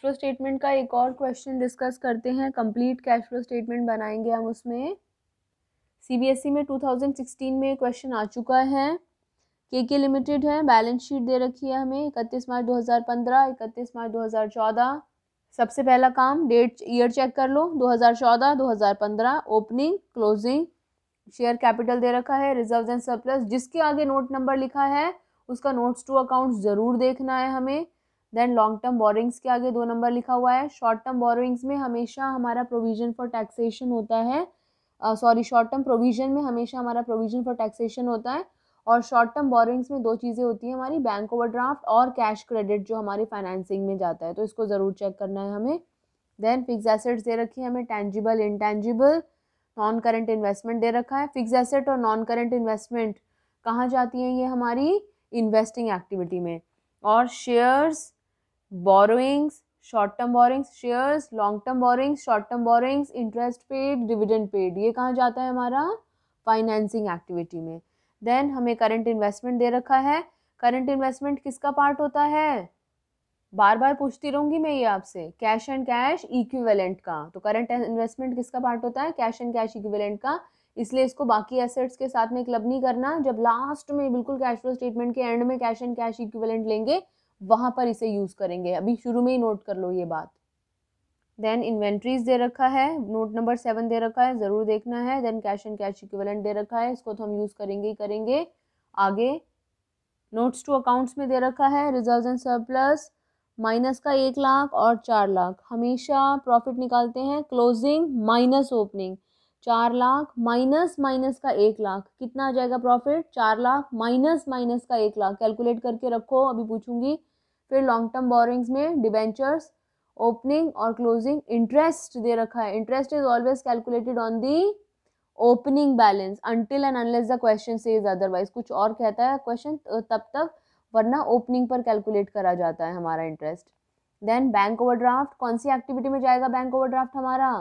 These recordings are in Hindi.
फ्लो स्टेटमेंट का एक और क्वेश्चन डिस्कस करते हैं कंप्लीट कैश फ्लो स्टेटमेंट बनाएंगे हम उसमें सीबीएसई e में 2016 में क्वेश्चन आ चुका है के के लिमिटेड है बैलेंस शीट दे रखी है हमें इकतीस मार्च 2015 इकतीस मार्च 2014 सबसे पहला काम डेट ईयर चेक कर लो 2014 2015 ओपनिंग क्लोजिंग शेयर कैपिटल दे रखा है रिजर्व एंड सरप्लस जिसके आगे नोट नंबर लिखा है उसका नोट्स टू अकाउंट ज़रूर देखना है हमें देन लॉन्ग टर्म बोरिंग्स के आगे दो नंबर लिखा हुआ है शॉर्ट टर्म बोरिंग्स में हमेशा हमारा प्रोविजन फॉर टैक्सेशन होता है सॉरी शॉर्ट टर्म प्रोविजन में हमेशा हमारा प्रोविजन फॉर टैक्सेशन होता है और शॉर्ट टर्म बोरिंग्स में दो चीज़ें होती हैं हमारी बैंक ओवर और कैश क्रेडिट जो हमारी फाइनेंसिंग में जाता है तो इसको ज़रूर चेक करना है हमें देन फिक्स एसेट्स दे रखी है हमें tangible intangible non current investment दे रखा है फिक्स एसेट और नॉन करेंट इन्वेस्टमेंट कहाँ जाती हैं ये हमारी इन्वेस्टिंग एक्टिविटी में और shares borrowings short term borrowings shares long term borrowings short term borrowings interest paid dividend paid ये कहाँ जाता है हमारा फाइनेंसिंग एक्टिविटी में देन हमें करंट इन्वेस्टमेंट दे रखा है करंट इन्वेस्टमेंट किसका पार्ट होता है बार बार पूछती रहूंगी मैं ये आपसे कैश एंड कैश इक्विवेलेंट का तो करंट इन्वेस्टमेंट किसका पार्ट होता है कैश एंड कैश इक्विवेलेंट का इसलिए इसको बाकी एसेट्स के साथ में क्लब नहीं करना जब लास्ट में बिल्कुल कैश फ्लो स्टेटमेंट के एंड में कैश एंड कैश इक्विवेलेंट लेंगे वहाँ पर इसे यूज़ करेंगे अभी शुरू में ही नोट कर लो ये बात देन इन्वेंट्रीज दे रखा है नोट नंबर सेवन दे रखा है ज़रूर देखना है then cash and cash equivalent दे रखा है इसको तो हम यूज़ करेंगे ही करेंगे आगे नोट्स टू अकाउंट्स में दे रखा है रिजर्व एंड सरप्लस माइनस का एक लाख और चार लाख हमेशा प्रॉफिट निकालते हैं क्लोजिंग माइनस ओपनिंग चार लाख माइनस माइनस का एक लाख कितना आ जाएगा प्रॉफिट चार लाख माइनस माइनस का एक लाख कैलकुलेट करके रखो अभी पूछूंगी फिर लॉन्ग टर्म बोरिंग्स में डिबेंचर्स ओपनिंग और क्लोजिंग इंटरेस्ट दे रखा है interest is always calculated on the opening balance until and unless the question से इज अदरवाइज कुछ और कहता है क्वेश्चन तो तब तक वरना ओपनिंग पर कैलकुलेट करा जाता है हमारा इंटरेस्ट देन बैंक ओवरड्राफ्ट कौन सी एक्टिविटी में जाएगा बैंक ओवरड्राफ्ट हमारा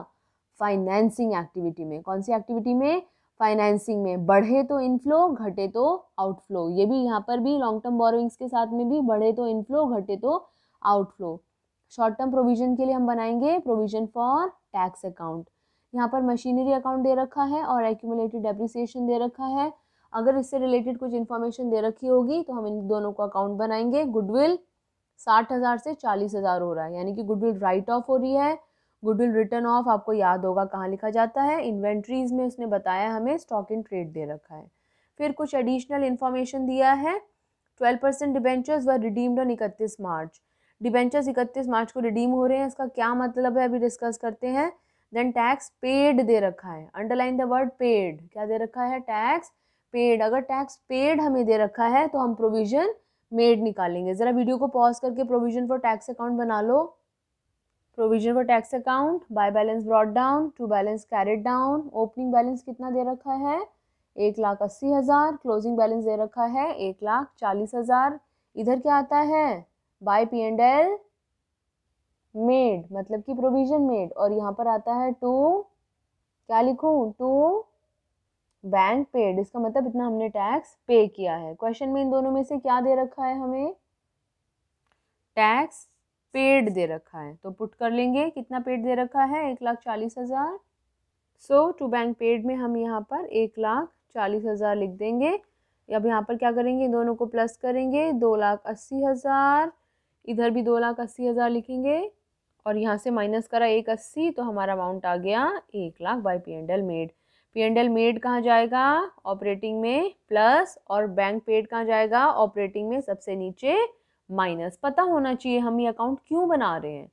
फाइनेंसिंग एक्टिविटी में कौन सी एक्टिविटी में फाइनेंसिंग में बढ़े तो इनफ्लो घटे तो आउटफ्लो ये भी यहाँ पर भी लॉन्ग टर्म बोरोइंग्स के साथ में भी बढ़े तो इनफ्लो घटे तो आउटफ्लो शॉर्ट टर्म प्रोविजन के लिए हम बनाएंगे प्रोविजन फॉर टैक्स अकाउंट यहाँ पर मशीनरी अकाउंट दे रखा है और एक्यूमुलेटेड डेप्रिसिएशन दे रखा है अगर इससे रिलेटेड कुछ इन्फॉर्मेशन दे रखी होगी तो हम इन दोनों को अकाउंट बनाएंगे गुडविल साठ हज़ार से चालीस हज़ार हो रहा है यानी कि गुडविल राइट ऑफ हो रही है गुडविल रिटर्न ऑफ आपको याद होगा कहाँ लिखा जाता है इन्वेंट्रीज में उसने बताया हमें स्टॉक इन ट्रेड दे रखा है फिर कुछ एडिशनल इन्फॉर्मेशन दिया है twelve percent debentures were redeemed on इकतीस मार्च डिबेंचर्स इकतीस मार्च को रिडीम हो रहे हैं इसका क्या मतलब है अभी डिस्कस करते हैं देन टैक्स पेड दे रखा है अंडरलाइन द वर्ड पेड क्या दे रखा है टैक्स पेड अगर टैक्स पेड हमें दे रखा है तो हम प्रोविजन मेड निकालेंगे ज़रा वीडियो को पॉज करके प्रोविजन फॉर टैक्स अकाउंट बना लो provision for tax account by balance brought down to balance carried down opening balance कितना दे रखा है एक लाख अस्सी हज़ार क्लोजिंग बैलेंस दे रखा है एक लाख चालीस हज़ार इधर क्या आता है by P and L made मतलब कि प्रोविजन मेड और यहाँ पर आता है टू क्या लिखूँ टू बैंक पेड इसका मतलब इतना हमने टैक्स पे किया है क्वेश्चन में इन दोनों में से क्या दे रखा है हमें टैक्स पेड दे रखा है तो पुट कर लेंगे कितना पेड दे रखा है एक लाख चालीस हज़ार सो टू बैंक पेड में हम यहाँ पर एक लाख चालीस हज़ार लिख देंगे अब यहाँ पर क्या करेंगे दोनों को प्लस करेंगे दो लाख अस्सी हज़ार इधर भी दो लाख अस्सी हज़ार लिखेंगे और यहाँ से माइनस करा एक अस्सी तो हमारा अमाउंट आ गया एक lakh by P and L made P and L made कहाँ जाएगा ऑपरेटिंग में प्लस और बैंक पेड कहाँ जाएगा ऑपरेटिंग में सबसे नीचे माइनस पता होना चाहिए हम ये अकाउंट क्यों बना रहे हैं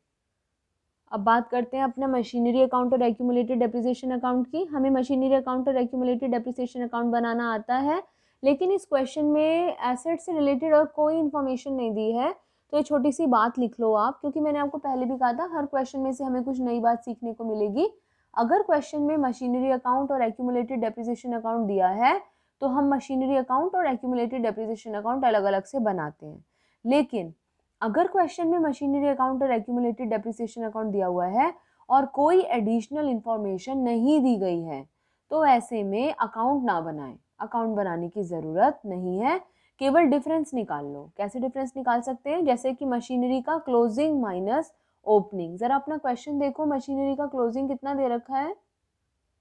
अब बात करते हैं अपना मशीनरी अकाउंट और एक्यूमुलेटेड डेप्रिसिएशन अकाउंट की हमें मशीनरी अकाउंट और एक्यूमुलेटेड डेप्रिसिएशन अकाउंट बनाना आता है लेकिन इस क्वेश्चन में एसेट से रिलेटेड और कोई इन्फॉर्मेशन नहीं दी है तो ये छोटी सी बात लिख लो आप क्योंकि मैंने आपको पहले भी कहा था हर क्वेश्चन में से हमें कुछ नई बात सीखने को मिलेगी अगर क्वेश्चन में मशीनरी अकाउंट और एक्यूमुलेटेड डेप्रिसिएशन अकाउंट दिया है तो हम मशीनरी अकाउंट और एक्यूमुलेटेड डेप्रिसिएशन अकाउंट अलग अलग से बनाते हैं लेकिन अगर क्वेश्चन में मशीनरी अकाउंट और एक्यूमुलेटेड डेप्रिसिएशन अकाउंट दिया हुआ है और कोई एडिशनल इन्फॉर्मेशन नहीं दी गई है तो ऐसे में अकाउंट ना बनाएं अकाउंट बनाने की ज़रूरत नहीं है केवल डिफरेंस निकाल लो कैसे डिफरेंस निकाल सकते हैं जैसे कि मशीनरी का क्लोजिंग माइनस ओपनिंग ज़रा अपना क्वेश्चन देखो मशीनरी का क्लोजिंग कितना दे रखा है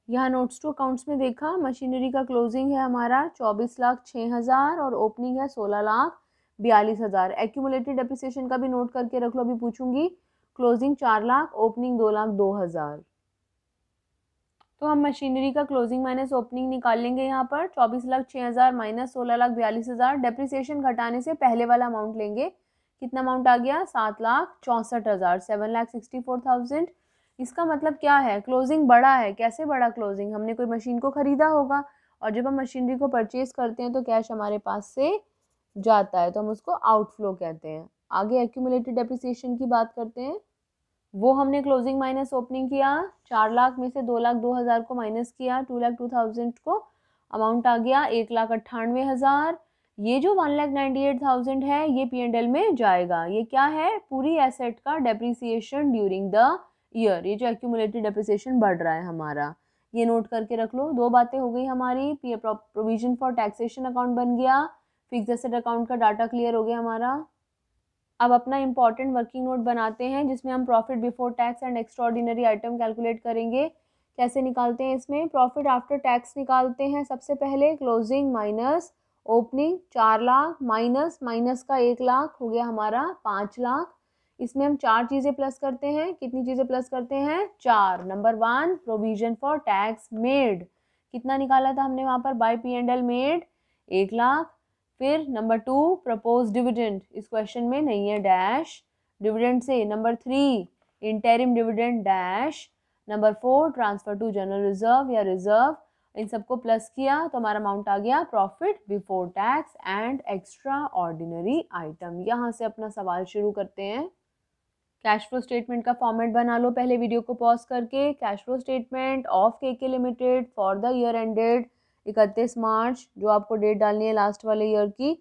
यहाँ नोट्स टू अकाउंट्स में देखा मशीनरी का क्लोजिंग है हमारा चौबीस लाख छः हज़ार और ओपनिंग है सोलह लाख बयालीस हज़ार एक्यूमुलेटेड डेप्रिसिएशन का भी नोट करके रख लो अभी पूछूंगी क्लोजिंग चार लाख ओपनिंग दो लाख दो हज़ार तो हम मशीनरी का क्लोजिंग माइनस ओपनिंग निकाल लेंगे यहाँ पर चौबीस लाख छः हज़ार माइनस सोलह लाख बयालीस हज़ार डेप्रिसिएशन घटाने से पहले वाला अमाउंट लेंगे कितना अमाउंट आ गया सात लाख चौंसठ हज़ार seven lakh sixty four thousand इसका मतलब क्या है क्लोजिंग बड़ा है कैसे बड़ा क्लोजिंग हमने कोई मशीन को ख़रीदा होगा और जब हम मशीनरी को परचेज़ करते हैं तो कैश हमारे पास से जाता है तो हम उसको आउटफ्लो कहते हैं आगे एक्यूमुलेटेड डेप्रिसिएशन की बात करते हैं वो हमने क्लोजिंग माइनस ओपनिंग किया चार लाख में से दो लाख दो हज़ार को माइनस किया टू लाख टू थाउजेंड को अमाउंट आ गया एक लाख अट्ठानवे हज़ार ये जो one lakh ninety eight thousand है ये पी एंड एल में जाएगा ये क्या है पूरी एसेट का डेप्रिसिएशन ड्यूरिंग द ईयर ये जो एक्यूमुलेटेड डेप्रिसिएशन बढ़ रहा है हमारा ये नोट करके रख लो दो बातें हो गई हमारी प्रोविजन फॉर टैक्सेशन अकाउंट बन गया फिक्स एसेट अकाउंट का डाटा क्लियर हो गया हमारा अब अपना इंपॉर्टेंट वर्किंग नोट बनाते हैं जिसमें हम profit before tax and extraordinary item calculate करेंगे कैसे निकालते हैं इसमें प्रॉफिट आफ्टर टैक्स निकालते हैं सबसे पहले क्लोजिंग माइनस ओपनिंग चार लाख माइनस माइनस का एक लाख हो गया हमारा पाँच लाख इसमें हम चार चीज़ें प्लस करते हैं कितनी चीज़ें प्लस करते हैं चार number one provision for tax made कितना निकाला था हमने वहाँ पर by P and L made एक लाख फिर नंबर टू प्रपोज डिविडेंड इस क्वेश्चन में नहीं है डैश डिविडेंड से number three interim dividend dash number four transfer to general reserve या रिजर्व इन सबको प्लस किया तो हमारा अमाउंट आ गया profit before tax and extraordinary item यहाँ से अपना सवाल शुरू करते हैं कैश फ्लो स्टेटमेंट का फॉर्मेट बना लो पहले वीडियो को पॉज करके cash flow statement of K K limited for the year ended इकतीस मार्च जो आपको डेट डालनी है लास्ट वाले ईयर की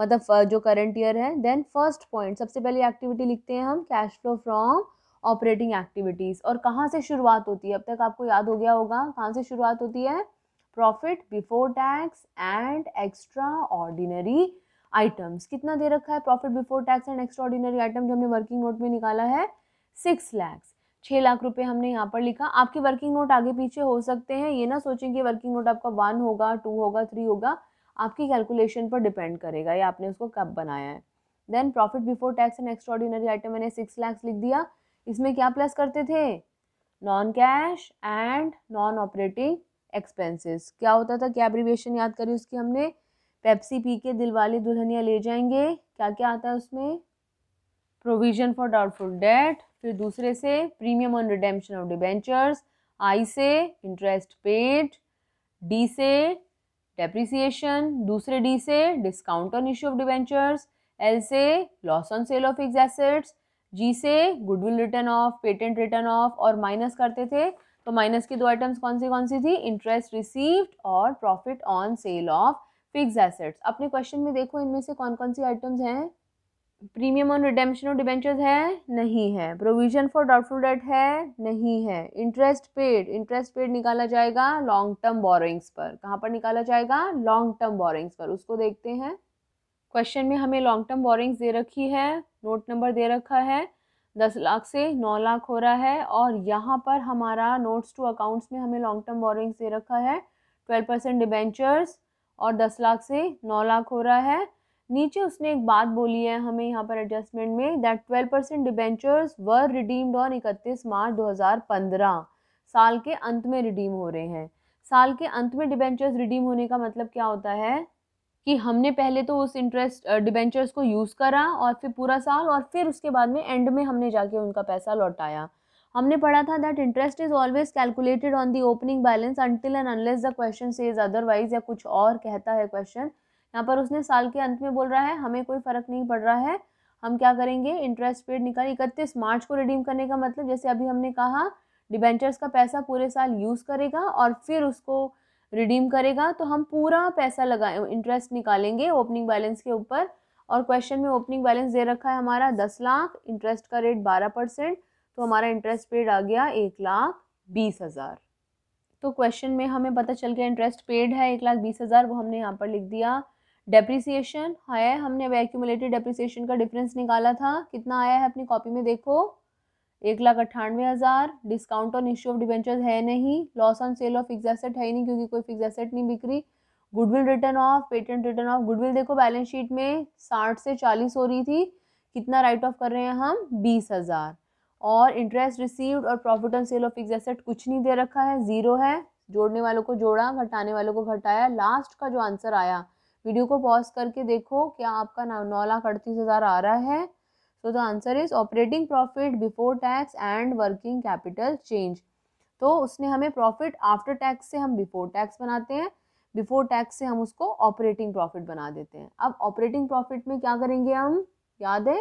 मतलब uh, जो करंट ईयर है देन फर्स्ट पॉइंट सबसे पहले एक्टिविटी लिखते हैं हम cash flow from operating activities और कहाँ से शुरुआत होती है अब तक आपको याद हो गया होगा कहाँ से शुरुआत होती है profit before tax and extraordinary items कितना दे रखा है profit before tax and extraordinary item जो हमने वर्किंग नोट में निकाला है सिक्स लैक्स छः लाख रुपए हमने यहाँ पर लिखा आपके वर्किंग नोट आगे पीछे हो सकते हैं ये ना सोचें कि वर्किंग नोट आपका वन होगा टू होगा थ्री होगा आपकी कैलकुलेशन पर डिपेंड करेगा या आपने उसको कब बनाया है then profit before tax and extraordinary item मैंने सिक्स लैक्स लिख दिया इसमें क्या प्लस करते थे non cash and non operating expenses क्या होता था क्या एब्रीवेशन याद करी उसकी हमने पेप्सी पी के दिल वाले दुल्हनिया ले जाएंगे क्या क्या आता है उसमें प्रोविजन फॉर डाउटफुल डेट फिर दूसरे से premium on redemption of debentures I से इंटरेस्ट पेड डी से डेप्रिसिएशन दूसरे डी से discount on issue of debentures L से loss on sale of fixed assets G से goodwill written off patent written off और माइनस करते थे तो माइनस की दो आइटम्स कौन सी कौन सी थी इंटरेस्ट रिसीव्ड और profit on sale of fixed assets अपने क्वेश्चन में देखो इनमें से कौन कौन सी आइटम्स हैं premium on redemption of debentures है नहीं है प्रोविजन फॉर डाउटफुल डेट है नहीं है इंटरेस्ट पेड इंटरेस्ट पेड निकाला जाएगा लॉन्ग टर्म बोरिंग्स पर कहाँ पर निकाला जाएगा लॉन्ग टर्म बोरिंग्स पर उसको देखते हैं क्वेश्चन में हमें लॉन्ग टर्म बोरिंग्स दे रखी है नोट नंबर दे रखा है दस लाख से नौ लाख हो रहा है और यहाँ पर हमारा नोट्स टू अकाउंट्स में हमें लॉन्ग टर्म बोरिंग्स दे रखा है ट्वेल्व परसेंट डिबेंचर्स और दस लाख से नौ लाख हो रहा है नीचे उसने एक बात बोली है हमें यहाँ पर एडजस्टमेंट में that twelve percent debentures were redeemed on इकतीस मार्च 2015 साल के अंत में रिडीम हो रहे हैं साल के अंत में डिबेंचर्स रिडीम होने का मतलब क्या होता है कि हमने पहले तो उस इंटरेस्ट डिबेंचर्स को यूज़ करा और फिर पूरा साल और फिर उसके बाद में एंड में हमने जाके उनका पैसा लौटाया हमने पढ़ा था that interest is always calculated on the opening balance until and unless the question is otherwise या कुछ और कहता है क्वेश्चन यहाँ पर उसने साल के अंत में बोल रहा है हमें कोई फ़र्क नहीं पड़ रहा है हम क्या करेंगे इंटरेस्ट पेड निकाल इकतीस मार्च को रिडीम करने का मतलब जैसे अभी हमने कहा डिबेंचर्स का पैसा पूरे साल यूज़ करेगा और फिर उसको रिडीम करेगा तो हम पूरा पैसा लगाए इंटरेस्ट निकालेंगे ओपनिंग बैलेंस के ऊपर और क्वेश्चन में ओपनिंग बैलेंस दे रखा है हमारा दस लाख इंटरेस्ट का रेट बारह परसेंट तो हमारा इंटरेस्ट पेड आ गया एक लाख बीस हज़ार तो क्वेश्चन में हमें पता चल गया इंटरेस्ट पेड है एक लाख बीस हज़ार वो हमने यहाँ पर लिख दिया डेप्रिसिएशन है हमने अब एक्यूमुलेटेड डेप्रिसिएशन का डिफरेंस निकाला था कितना आया है अपनी कॉपी में देखो एक लाख अट्ठानवे हज़ार discount on issue of debentures है नहीं loss on sale of fixed asset है नहीं क्योंकि कोई फिक्स एसेट नहीं बिक्री goodwill written off patent written off goodwill देखो बैलेंस शीट में साठ से चालीस हो रही थी कितना राइट ऑफ कर रहे हैं हम बीस हज़ार और इंटरेस्ट रिसीव्ड और profit on sale of fixed asset कुछ नहीं दे रखा है ज़ीरो है जोड़ने वालों को जोड़ा घटाने वालों को घटाया लास्ट का जो आंसर आया वीडियो को पॉज करके देखो क्या आपका नौ लाख अड़तीस हज़ार आ रहा है so the answer is operating profit before tax and working capital change तो उसने हमें प्रॉफिट आफ्टर टैक्स से हम बिफोर टैक्स बनाते हैं बिफोर टैक्स से हम उसको ऑपरेटिंग प्रॉफिट बना देते हैं अब ऑपरेटिंग प्रॉफिट में क्या करेंगे हम याद है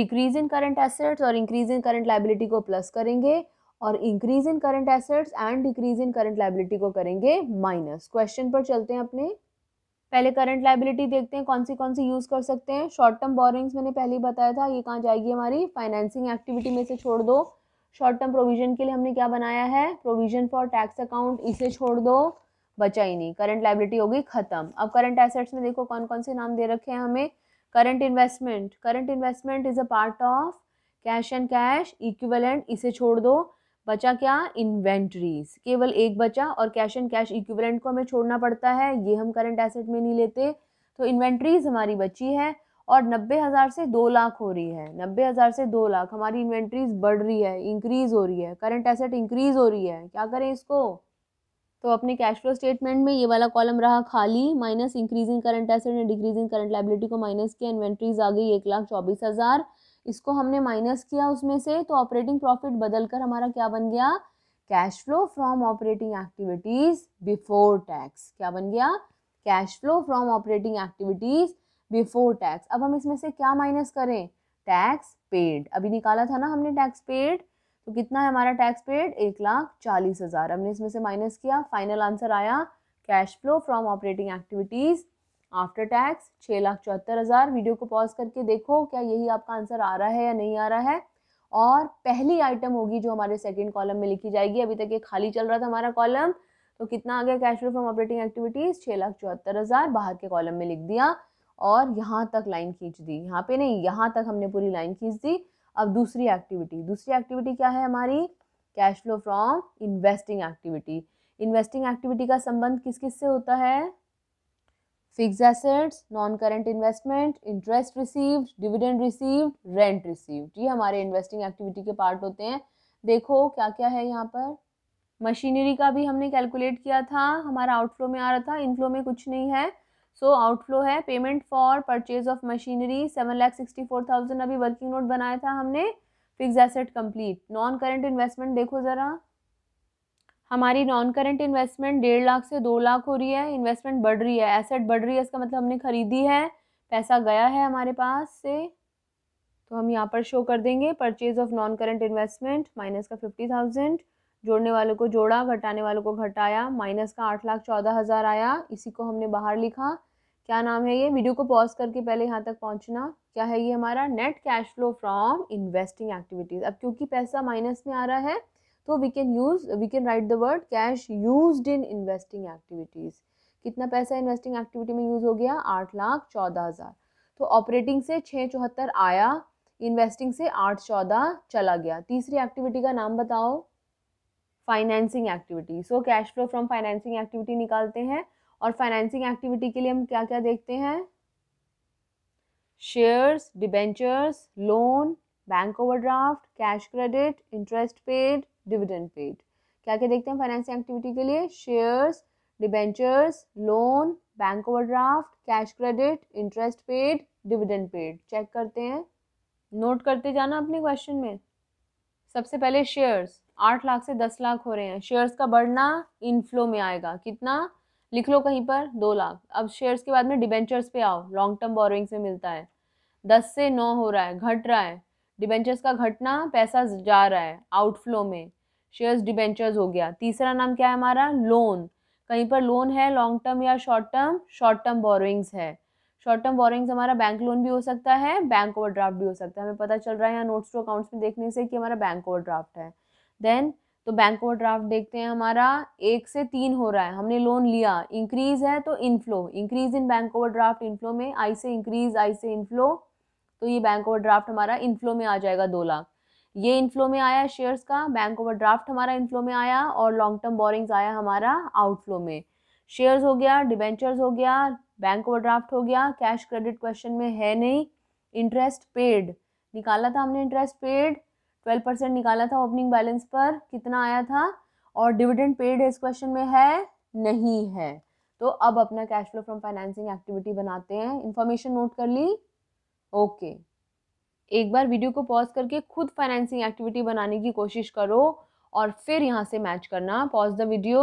डिक्रीज इन करंट एसेट्स और इंक्रीज इन करंट लाइबिलिटी को प्लस करेंगे और increase in current assets and decrease in current liability को करेंगे माइनस क्वेश्चन पर चलते हैं अपने पहले करंट लाइबिलिटी देखते हैं कौन सी कौन सी यूज़ कर सकते हैं शॉर्ट टर्म बोरिंग्स मैंने पहले ही बताया था ये कहाँ जाएगी हमारी फाइनेंसिंग एक्टिविटी में से छोड़ दो शॉर्ट टर्म प्रोविजन के लिए हमने क्या बनाया है प्रोविजन फॉर टैक्स अकाउंट इसे छोड़ दो बचा ही नहीं करंट लाइबिलिटी होगी खत्म अब करंट एसेट्स में देखो कौन कौन से नाम दे रखे हैं हमें current investment current investment is a part of cash and cash equivalent इसे छोड़ दो बचा क्या इन्वेंट्रीज केवल एक बचा और कैश एंड कैश इक्विवेलेंट को हमें छोड़ना पड़ता है ये हम करंट एसेट में नहीं लेते तो इन्वेंट्रीज हमारी बची है और नब्बे हज़ार से दो लाख हो रही है नब्बे हज़ार से दो लाख हमारी इन्वेंट्रीज बढ़ रही है इंक्रीज़ हो रही है करंट एसेट इंक्रीज़ हो रही है क्या करें इसको तो अपने कैश फ्लो स्टेटमेंट में ये वाला कॉलम रहा खाली minus increasing current asset and decreasing current liability को माइनस किया इन्वेंट्रीज आ गई एक लाख चौबीस हज़ार इसको हमने माइनस किया उसमें से तो ऑपरेटिंग प्रॉफिट बदल कर हमारा क्या बन गया cash flow from operating activities before tax क्या बन गया cash flow from operating activities before tax अब हम इसमें से क्या माइनस करें टैक्स पेड अभी निकाला था ना हमने टैक्स पेड तो कितना है हमारा टैक्स पेड एक लाख चालीस हज़ार हमने इसमें से माइनस किया फाइनल आंसर आया cash flow from operating activities after tax छः लाख चौहत्तर हज़ार वीडियो को पॉज करके देखो क्या यही आपका आंसर आ रहा है या नहीं आ रहा है और पहली आइटम होगी जो हमारे सेकेंड कॉलम में लिखी जाएगी अभी तक ये खाली चल रहा था हमारा कॉलम तो कितना आ गया cash flow from operating activities छः लाख चौहत्तर हज़ार बाहर के कॉलम में लिख दिया और यहाँ तक लाइन खींच दी यहाँ पे नहीं यहाँ तक हमने पूरी लाइन खींच दी अब दूसरी एक्टिविटी दूसरी एक्टिविटी क्या है हमारी cash flow from investing activity investing activity का संबंध किस किस से होता है fixed assets non current investment interest received dividend received rent received ये हमारे इन्वेस्टिंग एक्टिविटी के पार्ट होते हैं देखो क्या क्या है यहाँ पर मशीनरी का भी हमने कैलकुलेट किया था हमारा आउटफ्लो में आ रहा था इनफ्लो में कुछ नहीं है सो so, आउटफ्लो है payment for purchase of machinery seven lakh sixty four thousand अभी वर्किंग नोट बनाया था हमने fixed asset complete non current investment देखो ज़रा हमारी नॉन करंट इन्वेस्टमेंट डेढ़ लाख से दो लाख हो रही है इन्वेस्टमेंट बढ़ रही है एसेट बढ़ रही है इसका मतलब हमने खरीदी है पैसा गया है हमारे पास से तो हम यहाँ पर शो कर देंगे purchase of non current investment minus का फिफ्टी थाउजेंड जोड़ने वालों को जोड़ा घटाने वालों को घटाया माइनस का आठ लाख चौदह हज़ार आया इसी को हमने बाहर लिखा क्या नाम है ये वीडियो को पॉज करके पहले यहाँ तक पहुँचना क्या है ये हमारा net cash flow from investing activities अब क्योंकि पैसा माइनस में आ रहा है तो we can use we can write the word cash used in investing activities कितना पैसा इन्वेस्टिंग एक्टिविटी में यूज़ हो गया आठ लाख चौदह हज़ार तो ऑपरेटिंग से छः चौहत्तर आया इन्वेस्टिंग से आठ चौदह चला गया तीसरी एक्टिविटी का नाम बताओ financing activity so cash flow from financing activity निकालते हैं और फाइनेंसिंग एक्टिविटी के लिए हम क्या क्या देखते हैं shares debentures loan bank overdraft cash credit interest paid dividend paid क्या क्या देखते हैं फाइनेंसिंग एक्टिविटी के लिए shares debentures loan bank overdraft cash credit interest paid dividend paid check करते हैं नोट करते जाना अपने क्वेश्चन में सबसे पहले शेयर्स आठ लाख से दस लाख हो रहे हैं शेयर्स का बढ़ना इनफ्लो में आएगा कितना लिख लो कहीं पर दो लाख अब शेयर्स के बाद में डिबेंचर्स पे आओ लॉन्ग टर्म बोरिंग्स में मिलता है दस से नौ हो रहा है घट रहा है डिबेंचर्स का घटना पैसा जा रहा है आउटफ्लो में शेयर्स डिबेंचर्स हो गया तीसरा नाम क्या है हमारा लोन कहीं पर लोन है लॉन्ग टर्म या short term short term borrowings है शॉर्ट टर्म बोरिंग्स हमारा बैंक लोन भी हो सकता है बैंक ओवरड्राफ्ट भी हो सकता है हमें पता चल रहा है यहाँ नोट्स टू अकाउंट्स में देखने से कि हमारा बैंक ओवरड्राफ्ट है देन तो बैंक ओवरड्राफ्ट देखते हैं हमारा एक से तीन हो रहा है हमने लोन लिया इंक्रीज है तो inflow increase in bank overdraft inflow में आई से इंक्रीज आई से इनफ्लो तो ये बैंक ओवरड्राफ्ट हमारा इनफ्लो में आ जाएगा दो लाख ये इनफ्लो में आया शेयर्स का बैंक ओवरड्राफ्ट हमारा इनफ्लो में आया और लॉन्ग टर्म बोरिंग्स आया हमारा आउटफ्लो में शेयर्स हो गया डिबेंचर्स हो गया बैंक ओवरड्राफ्ट हो गया कैश क्रेडिट क्वेश्चन में है नहीं इंटरेस्ट पेड निकाला था हमने इंटरेस्ट पेड ट्वेल्व परसेंट निकाला था ओपनिंग बैलेंस पर कितना आया था और डिविडेंड पेड इस क्वेश्चन में है नहीं है तो अब अपना cash flow from financing activity बनाते हैं इन्फॉर्मेशन नोट कर ली ओके एक बार वीडियो को पॉज करके खुद फाइनेंसिंग एक्टिविटी बनाने की कोशिश करो और फिर यहाँ से मैच करना पॉज द वीडियो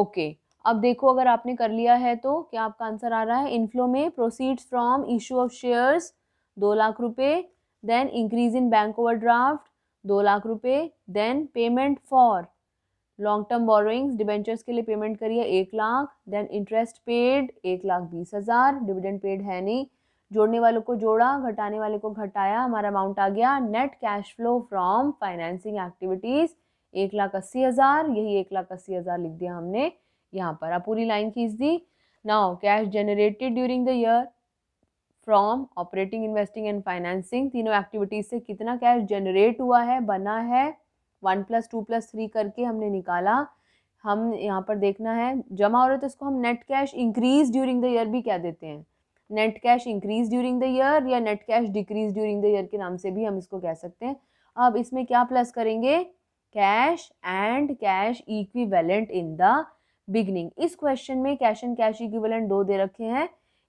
ओके अब देखो अगर आपने कर लिया है तो क्या आपका आंसर आ रहा है इनफ्लो में proceeds from issue of shares दो लाख रुपए then increase in bank overdraft दो लाख रुपए then payment for long term borrowings debentures के लिए पेमेंट करिए एक लाख देन इंटरेस्ट पेड एक लाख बीस हज़ार डिविडेंड पेड है नहीं जोड़ने वालों को जोड़ा घटाने वाले को घटाया हमारा अमाउंट आ गया net cash flow from financing activities एक लाख अस्सी हज़ार यही एक लाख अस्सी हज़ार लिख दिया हमने यहाँ पर अब पूरी लाइन खींच दी now cash generated during the year from operating investing and financing तीनों एक्टिविटीज़ से कितना कैश जनरेट हुआ है बना है one plus two plus three करके हमने निकाला हम यहाँ पर देखना है जमा हो रहा है तो इसको हम net cash increase during the year भी कह देते हैं net cash increase during the year या net cash decrease during the year के नाम से भी हम इसको कह सकते हैं अब इसमें क्या प्लस करेंगे cash and cash equivalent in the beginning इस क्वेश्चन में कैश एंड कैश इक्विवेलेंट दो दे रखे हैं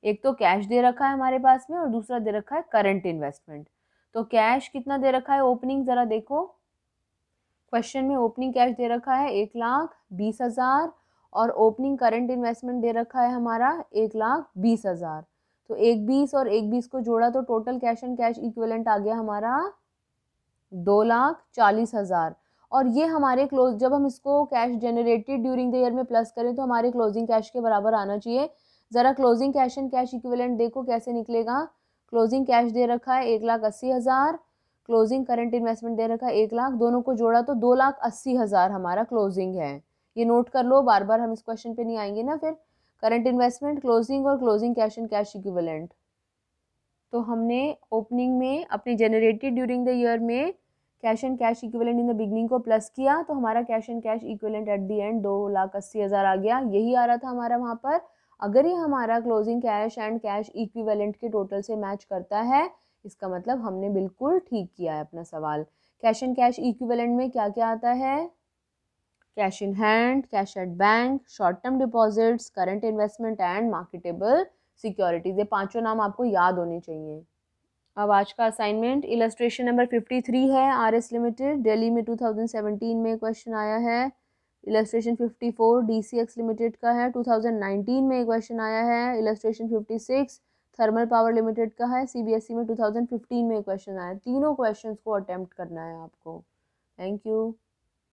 एक तो कैश दे रखा है हमारे पास में और दूसरा दे रखा है करंट इन्वेस्टमेंट तो कैश कितना दे रखा है ओपनिंग ज़रा देखो क्वेश्चन में ओपनिंग कैश दे रखा है एक लाख बीस हज़ार और ओपनिंग करंट इन्वेस्टमेंट दे रखा है हमारा एक लाख बीस हज़ार तो एक बीस और एक बीस को जोड़ा तो total cash and cash equivalent आ गया हमारा दो लाख चालीस हज़ार और ये हमारे क्लोज जब हम इसको cash generated during the year में प्लस करें तो हमारे क्लोजिंग कैश के बराबर आना चाहिए ज़रा closing cash and cash equivalent देखो कैसे निकलेगा क्लोजिंग कैश दे रखा है एक लाख अस्सी हज़ार क्लोजिंग करंट इन्वेस्टमेंट दे रखा है एक लाख दोनों को जोड़ा तो दो लाख अस्सी हज़ार हमारा क्लोजिंग है ये नोट कर लो बार बार हम इस क्वेश्चन पे नहीं आएंगे ना फिर करंट इन्वेस्टमेंट क्लोजिंग और closing cash and cash equivalent तो हमने ओपनिंग में अपनी जनरेटेड ड्यूरिंग द ईयर में cash and cash equivalent in the beginning को प्लस किया तो हमारा cash and cash equivalent at the end दो लाख अस्सी हज़ार आ गया यही आ रहा था हमारा वहाँ पर अगर ये हमारा closing cash and cash equivalent के टोटल से मैच करता है इसका मतलब हमने बिल्कुल ठीक किया है अपना सवाल कैश एंड कैश इक्विवेलेंट में क्या क्या आता है cash in hand cash at bank short term deposits current investment and marketable securities ये पांचों नाम आपको याद होने चाहिए अब आज का assignment illustration number fifty three है आर एस लिमिटेड डेली में टू थाउजेंड सेवेंटीन में क्वेश्चन आया है illustration fifty four D C X limited का है टू थाउजेंड नाइनटीन में क्वेश्चन आया है illustration fifty six thermal power limited का है सी बी एस ई में टू थाउजेंड फिफ्टीन में क्वेश्चन आया तीनों क्वेश्चन को अटैम्प्ट करना है आपको थैंक यू